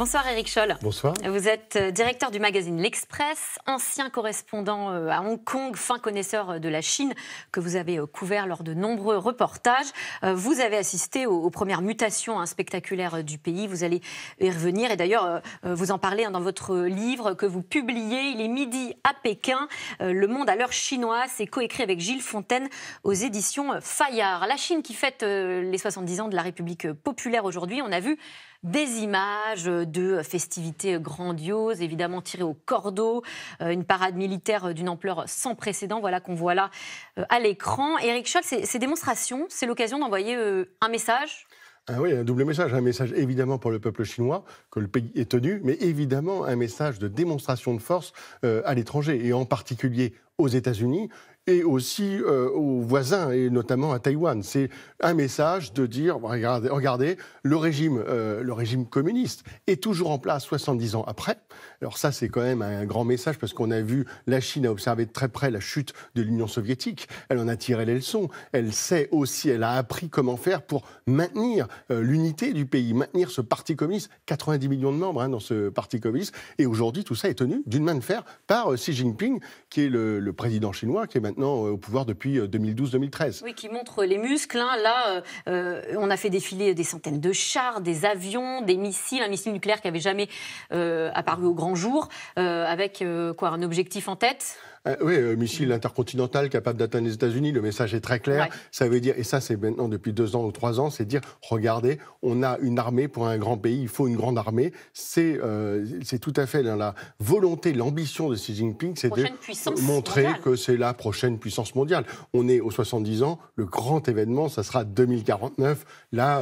Bonsoir Eric Scholl. Bonsoir. Vous êtes euh, directeur du magazine L'Express, ancien correspondant euh, à Hong Kong, fin connaisseur euh, de la Chine que vous avez couvert lors de nombreux reportages. Vous avez assisté aux premières mutations hein, spectaculaires du pays. Vous allez y revenir et d'ailleurs vous en parlez hein, dans votre livre que vous publiez. Il est midi à Pékin. Le monde à l'heure chinoise. C'est coécrit avec Gilles Fontaine aux éditions Fayard. La Chine qui fête les 70 ans de la République populaire aujourd'hui. On a vu des images de festivités grandioses, évidemment tirées au cordeau, euh, une parade militaire d'une ampleur sans précédent, voilà qu'on voit là euh, à l'écran. Eric Scholl, ces, démonstrations, c'est l'occasion d'envoyer euh, un message ah oui, un double message. Un message évidemment pour le peuple chinois, que le pays est tenu, mais évidemment un message de démonstration de force à l'étranger, et en particulier aux États-Unis et aussi euh, aux voisins, et notamment à Taïwan. C'est un message de dire, regardez, regardez le, régime, euh, le régime communiste est toujours en place 70 ans après. Alors ça, c'est quand même un grand message parce qu'on a vu, la Chine a observé de très près la chute de l'Union soviétique, elle en a tiré les leçons, elle sait aussi, elle a appris comment faire pour maintenir euh, l'unité du pays, maintenir ce parti communiste, 90 millions de membres hein, dans ce parti communiste, et aujourd'hui, tout ça est tenu d'une main de fer par Xi Jinping, qui est le président chinois, qui est maintenant euh, au pouvoir depuis 2012-2013. Euh, oui, qui montre les muscles. Hein. Là, euh, on a fait défiler des centaines de chars, des avions, des missiles, un missile nucléaire qui n'avait jamais apparu au grand jour, avec quoi, un objectif en tête euh, oui, euh, missile intercontinental capable d'atteindre les États-Unis. Le message est très clair. Ça veut dire, et ça, c'est maintenant depuis deux ans ou trois ans, c'est dire regardez, on a une armée pour un grand pays. Il faut une grande armée. C'est euh, tout à fait dans la volonté, l'ambition de Xi Jinping, c'est de montrer que c'est la prochaine puissance mondiale. On est aux 70 ans. Le grand événement, ça sera 2049. Là,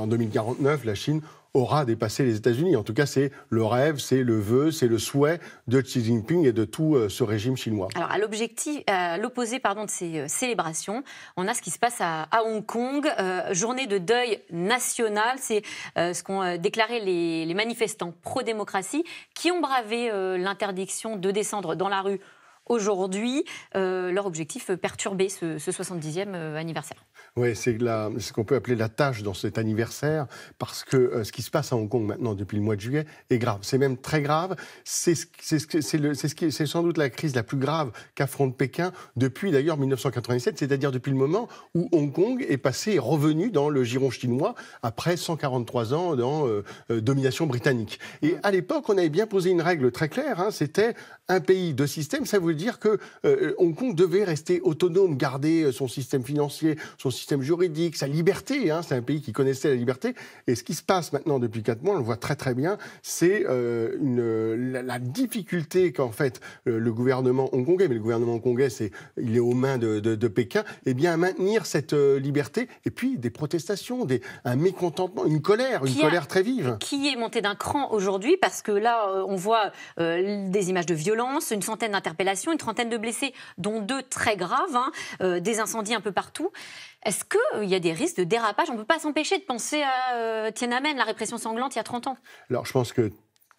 en 2049, la Chine aura dépassé les États-Unis. En tout cas, c'est le rêve, c'est le vœu, c'est le souhait de Xi Jinping et de tout euh, ce régime chinois. Alors, à l'objectif, euh, l'opposé de ces euh, célébrations, on a ce qui se passe à, Hong Kong, journée de deuil national. C'est ce qu'ont déclaré les manifestants pro-démocratie qui ont bravé l'interdiction de descendre dans la rue aujourd'hui euh, leur objectif euh, perturber ce, 70e euh, anniversaire. Oui, c'est ce qu'on peut appeler la tâche dans cet anniversaire, parce que ce qui se passe à Hong Kong maintenant depuis le mois de juillet est grave. C'est même très grave. C'est ce sans doute la crise la plus grave qu'affronte Pékin depuis d'ailleurs 1987, c'est-à-dire depuis le moment où Hong Kong est passé et revenu dans le giron chinois après 143 ans dans domination britannique. Et à l'époque, on avait bien posé une règle très claire, hein, c'était un pays, deux systèmes, ça veut dire que euh, Hong Kong devait rester autonome, garder euh, son système financier, son système juridique, sa liberté. Hein. c'est un pays qui connaissait la liberté. Et ce qui se passe maintenant depuis quatre mois, on le voit très très bien, c'est euh, la, difficulté qu'en fait le, gouvernement hongkongais, mais le gouvernement hongkongais, il est aux mains de, Pékin, et eh bien à maintenir cette liberté. Et puis des protestations, des, un mécontentement, une colère, une colère très vive. Qui est monté d'un cran aujourd'hui parce que là, on voit des images de violence, une centaine d'interpellations une trentaine de blessés, dont deux très graves, hein, euh, des incendies un peu partout. Est-ce qu'il euh, y a des risques de dérapage On ne peut pas s'empêcher de penser à euh, Tiananmen, la répression sanglante il y a 30 ans. Alors je pense que,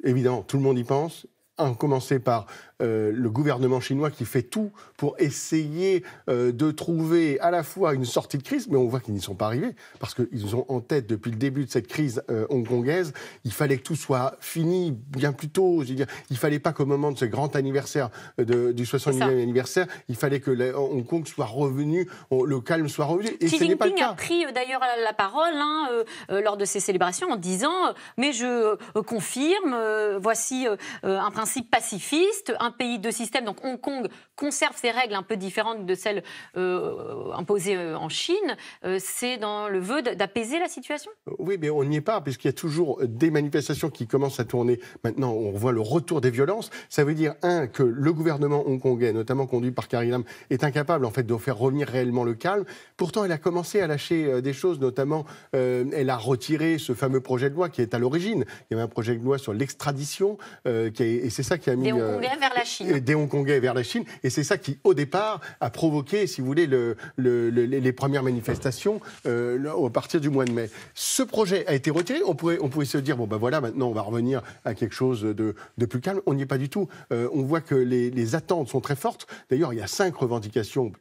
évidemment, tout le monde y pense, à commencer par euh, le gouvernement chinois qui fait tout pour essayer euh, de trouver à la fois une sortie de crise, mais on voit qu'ils n'y sont pas arrivés, parce qu'ils ont en tête depuis le début de cette crise euh, hongkongaise, il fallait que tout soit fini bien plus tôt. Je veux dire, il fallait pas qu'au moment de ce grand anniversaire, du 60 e anniversaire, il fallait que Hong Kong soit revenu, le calme soit revenu. Et Xi ce Jinping pas le cas. a pris d'ailleurs la parole hein, lors de ces célébrations en disant, mais je confirme, voici un principe pacifiste, un pays, de système. Donc Hong Kong conserve ses règles un peu différentes de celles euh, imposées euh, en Chine. Euh, c'est dans le vœu d'apaiser la situation Oui, mais on n'y est pas, puisqu'il y a toujours des manifestations qui commencent à tourner. Maintenant, on voit le retour des violences. Ça veut dire, un, que le gouvernement hongkongais, notamment conduit par Carrie Lam, est incapable en fait de faire revenir réellement le calme. Pourtant, elle a commencé à lâcher des choses, notamment elle a retiré ce fameux projet de loi qui est à l'origine. Il y avait un projet de loi sur l'extradition, et c'est ça qui a mis... vers la des Hongkongais vers la Chine. Et c'est ça qui, au départ, a provoqué, si vous voulez, les premières manifestations à euh, partir du mois de mai. Ce projet a été retiré. On pourrait on se dire, bon ben voilà, maintenant on va revenir à quelque chose de, plus calme. On n'y est pas du tout. Euh, on voit que les, attentes sont très fortes. D'ailleurs, il y a cinq revendications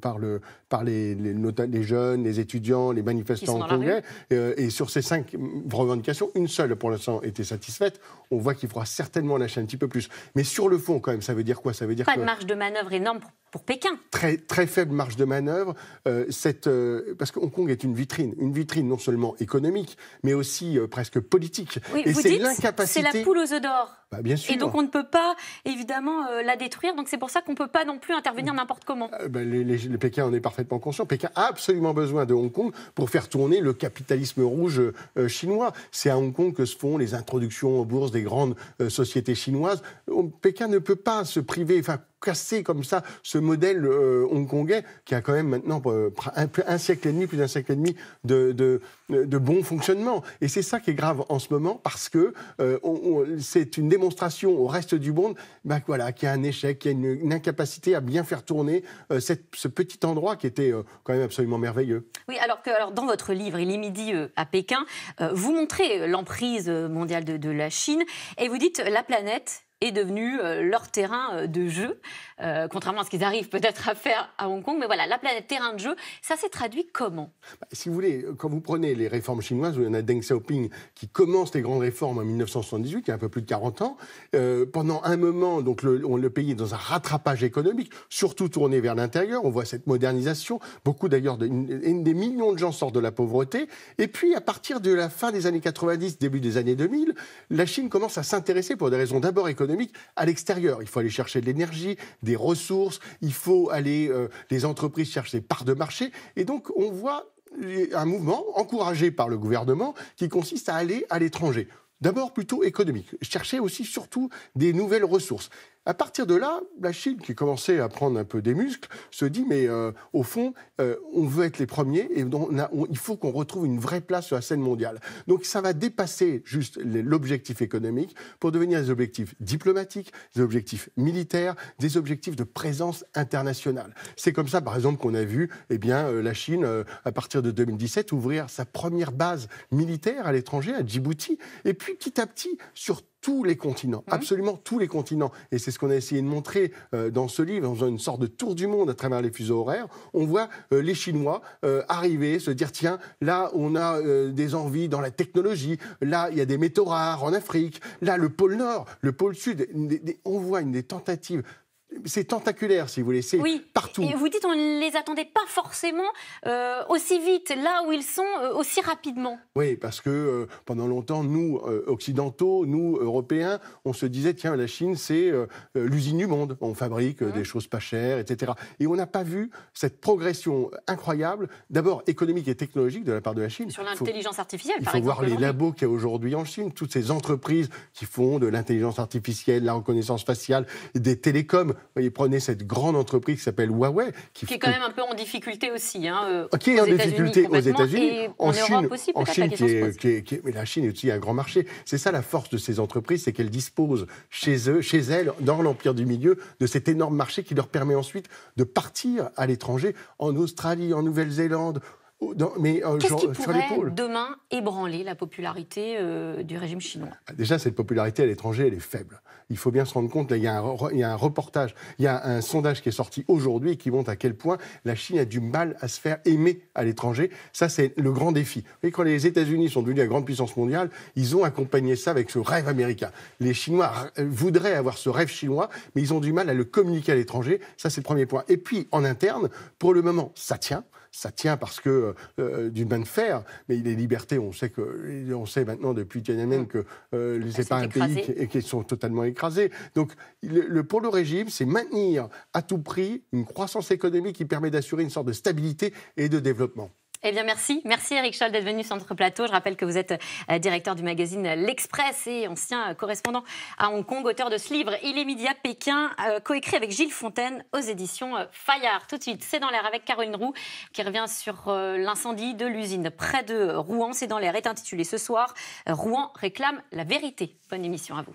par, le, par les, jeunes, les étudiants, les manifestants hongkongais. Euh, et sur ces cinq revendications, une seule pour l'instant était satisfaite. On voit qu'il faudra certainement lâcher un petit peu plus. Mais sur le fond, quand même. Ça veut dire quoi Ça veut dire pas de marge de manœuvre énorme pour Pékin. Très, très faible marge de manœuvre, euh, cette, euh, parce que Hong Kong est une vitrine, une vitrine non seulement économique, mais aussi euh, presque politique. Oui, et c'est C'est la poule aux œufs d'or. Bah, bien sûr. Et donc on ne peut pas, évidemment, la détruire. Donc c'est pour ça qu'on ne peut pas non plus intervenir mmh. n'importe comment. Bah, les, les, Pékin en est parfaitement conscient. Pékin a absolument besoin de Hong Kong pour faire tourner le capitalisme rouge chinois. C'est à Hong Kong que se font les introductions aux bourses des grandes sociétés chinoises. Hum, Pékin ne peut pas se priver casser comme ça ce modèle euh, hongkongais qui a quand même maintenant euh, un, siècle et demi, plus d'un siècle et demi de, bon fonctionnement. Et c'est ça qui est grave en ce moment parce que euh, c'est une démonstration au reste du monde bah, voilà, qu'il y a un échec, qu'il y a une, incapacité à bien faire tourner ce petit endroit qui était quand même absolument merveilleux. Oui, alors que dans votre livre, Il est midi à Pékin, vous montrez l'emprise mondiale de la Chine et vous dites la planète est devenu euh, leur terrain euh, de jeu, euh, contrairement à ce qu'ils arrivent peut-être à faire à Hong Kong. Mais voilà, la planète terrain de jeu, ça s'est traduit comment bah, Si vous voulez, quand vous prenez les réformes chinoises, où il y en a Deng Xiaoping qui commence les grandes réformes en 1978, il y a un peu plus de 40 ans, pendant un moment, donc le, pays est dans un rattrapage économique, surtout tourné vers l'intérieur, on voit cette modernisation, beaucoup d'ailleurs, des millions de gens sortent de la pauvreté, et puis à partir de la fin des années 90, début des années 2000, la Chine commence à s'intéresser pour des raisons d'abord économiques, à l'extérieur. Il faut aller chercher de l'énergie, des ressources, il faut aller, euh, les entreprises chercher des parts de marché. Et donc, on voit un mouvement encouragé par le gouvernement qui consiste à aller à l'étranger. D'abord plutôt économique, chercher aussi surtout des nouvelles ressources. À partir de là, la Chine, qui commençait à prendre un peu des muscles, se dit mais euh, au fond, euh, on veut être les premiers et il faut qu'on retrouve une vraie place sur la scène mondiale. Donc ça va dépasser juste l'objectif économique pour devenir des objectifs diplomatiques, des objectifs militaires, des objectifs de présence internationale. C'est comme ça, par exemple, qu'on a vu eh bien, euh, la Chine, à partir de 2017, ouvrir sa première base militaire à l'étranger, à Djibouti, et puis petit à petit, sur tous les continents, mhm. absolument tous les continents. Et c'est ce qu'on a essayé de montrer euh, dans ce livre, en une sorte de tour du monde à travers les fuseaux horaires. On voit euh, les Chinois euh, arriver, se dire tiens, là, on a des envies dans la technologie, là, il y a des métaux rares en Afrique, là, le pôle Nord, le pôle Sud. on voit une des tentatives c'est tentaculaire, si vous voulez, c'est oui. partout. Et vous dites, on ne les attendait pas forcément euh, aussi vite, là où ils sont, euh, aussi rapidement. Oui, parce que euh, pendant longtemps, nous, occidentaux, nous, Européens, on se disait, tiens, la Chine, c'est l'usine du monde. On fabrique hein. des choses pas chères, etc. Et on n'a pas vu cette progression incroyable, d'abord économique et technologique de la part de la Chine. Sur l'intelligence artificielle, par exemple. Il faut, voir les labos qu'il y a aujourd'hui en Chine, toutes ces entreprises qui font de l'intelligence artificielle, la reconnaissance faciale, des télécoms prenez cette grande entreprise qui s'appelle Huawei. Qui, est quand même un peu en difficulté aussi. Hein, euh, ah, qui est en difficulté aux États-Unis. En, Chine, en Chine la mais la Chine est aussi un grand marché. C'est ça la force de ces entreprises, c'est qu'elles disposent chez eux, chez elles, dans l'empire du milieu, de cet énorme marché qui leur permet ensuite de partir à l'étranger, en Australie, en Nouvelle-Zélande, Oh, mais euh, Qu'est-ce qui euh, pourrait demain ébranler la popularité euh, du régime chinois ah, Déjà, cette popularité à l'étranger, elle est faible. Il faut bien se rendre compte, il, y a un, y un reportage, il y a un sondage qui est sorti aujourd'hui qui montre à quel point la Chine a du mal à se faire aimer à l'étranger. Ça, c'est le grand défi. Vous quand les États-Unis sont devenus la grande puissance mondiale, ils ont accompagné ça avec ce rêve américain. Les Chinois voudraient avoir ce rêve chinois, mais ils ont du mal à le communiquer à l'étranger. Ça, c'est le premier point. Et puis, en interne, pour le moment, ça tient ça tient parce que euh, euh, d'une main de fer, mais les libertés, on sait, que, on sait maintenant depuis Tiananmen mm. que euh, les n'est pas un pays et qu'ils sont totalement écrasés. Donc le pour le régime, c'est maintenir à tout prix une croissance économique qui permet d'assurer une sorte de stabilité et de développement. Eh bien, merci. Merci, Eric Scholl, d'être venu sur notre plateau. Je rappelle que vous êtes euh, directeur du magazine L'Express et ancien euh, correspondant à Hong Kong, auteur de ce livre Il est midi à Pékin, euh, coécrit avec Gilles Fontaine aux éditions Fayard. Tout de suite, c'est dans l'air avec Caroline Roux, qui revient sur l'incendie de l'usine près de Rouen. C'est dans l'air est intitulé ce soir Rouen réclame la vérité. Bonne émission à vous.